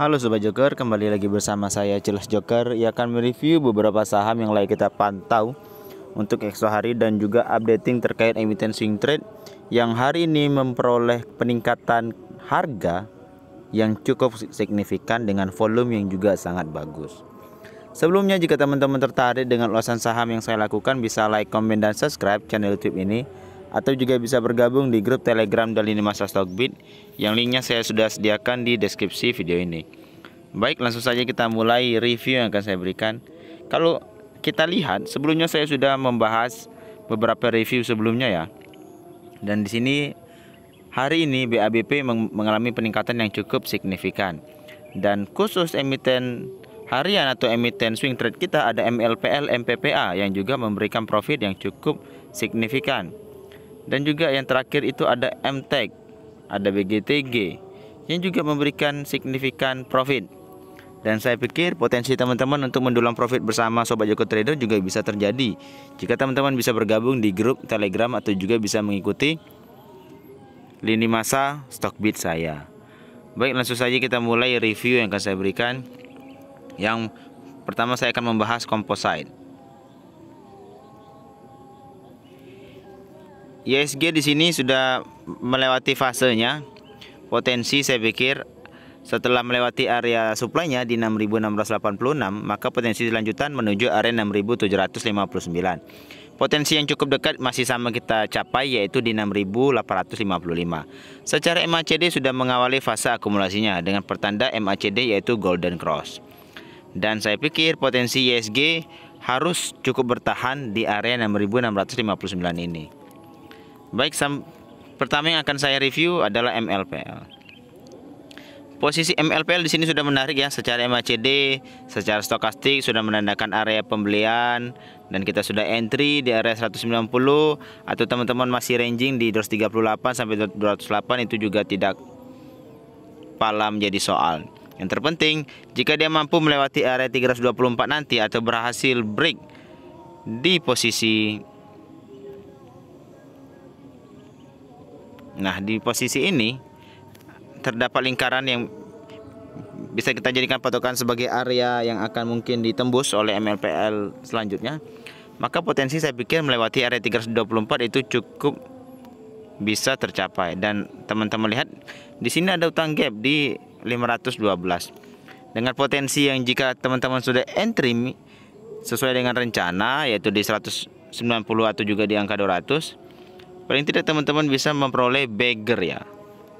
Halo Sobat Joker, kembali lagi bersama saya Cilas Joker yang akan mereview beberapa saham yang lagi kita pantau untuk esok hari dan juga updating terkait emiten swing trade yang hari ini memperoleh peningkatan harga yang cukup signifikan dengan volume yang juga sangat bagus. Sebelumnya jika teman-teman tertarik dengan ulasan saham yang saya lakukan bisa like, komen, dan subscribe channel YouTube ini atau juga bisa bergabung di grup Telegram dari Masa Stockbit yang linknya saya sudah sediakan di deskripsi video ini. Baik, langsung saja kita mulai review yang akan saya berikan. Kalau kita lihat, sebelumnya saya sudah membahas beberapa review sebelumnya ya. Dan di sini hari ini BABP mengalami peningkatan yang cukup signifikan. Dan khusus emiten harian atau emiten swing trade kita ada MLPL MPPA yang juga memberikan profit yang cukup signifikan dan juga yang terakhir itu ada MTEK, ada BGTG yang juga memberikan signifikan profit. Dan saya pikir potensi teman-teman untuk mendulang profit bersama Sobat Joko Trader juga bisa terjadi jika teman-teman bisa bergabung di grup Telegram atau juga bisa mengikuti lini masa Stockbit saya. Baik, langsung saja kita mulai review yang akan saya berikan. Yang pertama saya akan membahas composite. YSG di sini sudah melewati fasenya. Potensi saya pikir setelah melewati area suplainya delapan di 6686, maka potensi lanjutan menuju area 6759. Potensi yang cukup dekat masih sama kita capai yaitu di 6855. Secara MACD sudah mengawali fase akumulasinya dengan pertanda MACD yaitu golden cross. Dan saya pikir potensi YSG e harus cukup bertahan di area 6659 ini. Baik, pertama yang akan saya review adalah MLPL. Posisi MLPL di sini sudah menarik ya, secara MACD, secara stokastik sudah menandakan area pembelian dan kita sudah entry di area 190 atau teman-teman masih ranging di 238 sampai 208 itu juga tidak pala menjadi soal. Yang terpenting, jika dia mampu melewati area 324 nanti atau berhasil break di posisi Nah, di posisi ini terdapat lingkaran yang bisa kita jadikan patokan sebagai area yang akan mungkin ditembus oleh MLPL selanjutnya. Maka potensi saya pikir melewati area 324 itu cukup bisa tercapai dan teman-teman lihat di sini ada utang gap di 512. Dengan potensi yang jika teman-teman sudah entry sesuai dengan rencana yaitu di 190 atau juga di angka 200 Paling tidak teman-teman bisa memperoleh bagger ya.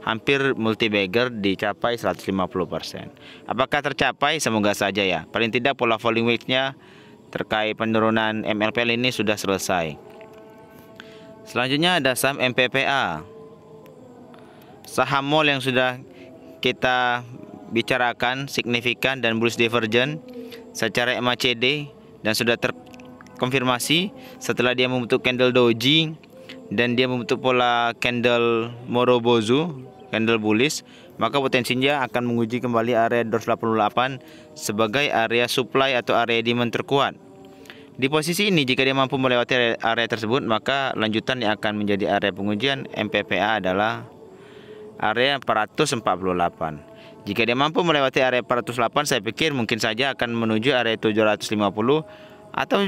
Hampir multi bagger dicapai 150%. Apakah tercapai? Semoga saja ya. Paling tidak pola falling wedge-nya terkait penurunan MLPL ini sudah selesai. Selanjutnya ada saham MPPA. Saham mall yang sudah kita bicarakan signifikan dan bullish divergent secara MACD dan sudah terkonfirmasi setelah dia membentuk candle doji dan dia membentuk pola candle morobozu, candle bullish, maka potensinya akan menguji kembali area 288 sebagai area supply atau area demand terkuat. Di posisi ini jika dia mampu melewati area tersebut maka lanjutan yang akan menjadi area pengujian MPPA adalah area 448. Jika dia mampu melewati area 408 saya pikir mungkin saja akan menuju area 750 atau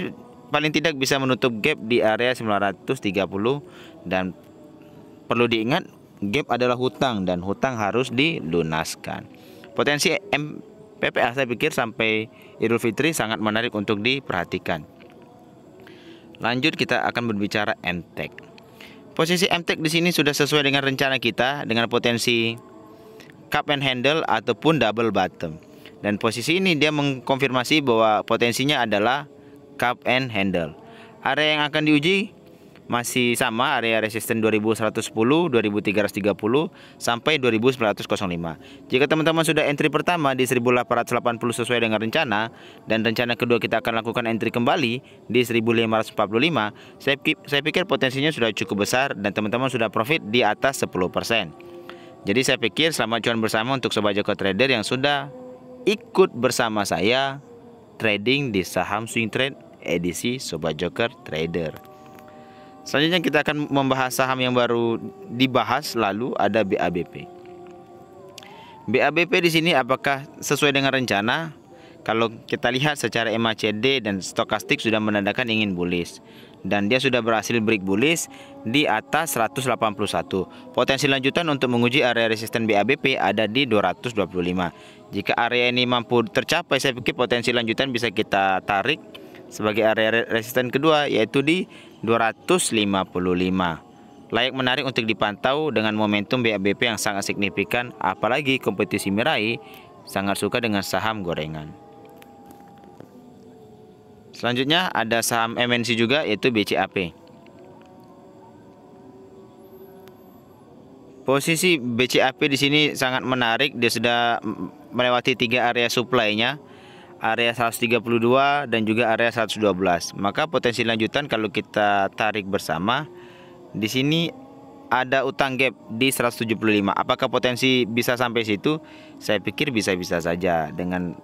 paling tidak bisa menutup gap di area 930 dan perlu diingat gap adalah hutang dan hutang harus dilunaskan. Potensi MPPA saya pikir sampai Idul Fitri sangat menarik untuk diperhatikan. Lanjut kita akan berbicara MTEK. Posisi MTEK di sini sudah sesuai dengan rencana kita dengan potensi cup and handle ataupun double bottom. Dan posisi ini dia mengkonfirmasi bahwa potensinya adalah cup and handle. Area yang akan diuji masih sama area resisten 2110, 2330 sampai 2905. Jika teman-teman sudah entry pertama di 1880 sesuai dengan rencana dan rencana kedua kita akan lakukan entry kembali di 1545, saya, saya pikir potensinya sudah cukup besar dan teman-teman sudah profit di atas 10%. Jadi saya pikir selamat cuan bersama untuk sobat Joko Trader yang sudah ikut bersama saya trading di saham swing trade edisi Sobat Joker Trader. Selanjutnya kita akan membahas saham yang baru dibahas lalu ada BABP. BABP di sini apakah sesuai dengan rencana? Kalau kita lihat secara MACD dan stokastik sudah menandakan ingin bullish dan dia sudah berhasil break bullish di atas 181. Potensi lanjutan untuk menguji area resisten BABP ada di 225. Jika area ini mampu tercapai, saya pikir potensi lanjutan bisa kita tarik sebagai area resisten kedua yaitu di 255. Layak menarik untuk dipantau dengan momentum BABP yang sangat signifikan apalagi kompetisi Mirai sangat suka dengan saham gorengan. Selanjutnya ada saham MNC juga yaitu BCAP. Posisi BCAP di sini sangat menarik, dia sudah melewati tiga area supply-nya, area 132 dan juga area 112. Maka potensi lanjutan kalau kita tarik bersama di sini ada utang gap di 175. Apakah potensi bisa sampai situ? Saya pikir bisa-bisa saja dengan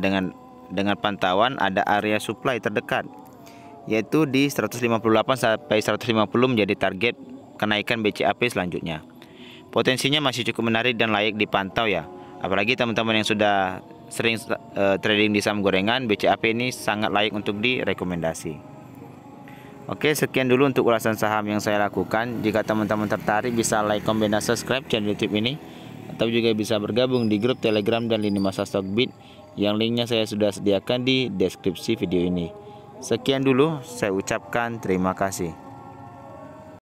dengan dengan pantauan ada area supply terdekat yaitu di 158 sampai 150 menjadi target kenaikan BCAP selanjutnya. Potensinya masih cukup menarik dan layak dipantau ya. Apalagi teman-teman yang sudah sering uh, trading di saham gorengan, BCAP ini sangat layak untuk direkomendasi. Oke, sekian dulu untuk ulasan saham yang saya lakukan. Jika teman-teman tertarik bisa like, komen, dan subscribe channel YouTube ini atau juga bisa bergabung di grup Telegram dan lini masa Stockbit yang linknya saya sudah sediakan di deskripsi video ini. Sekian dulu, saya ucapkan terima kasih.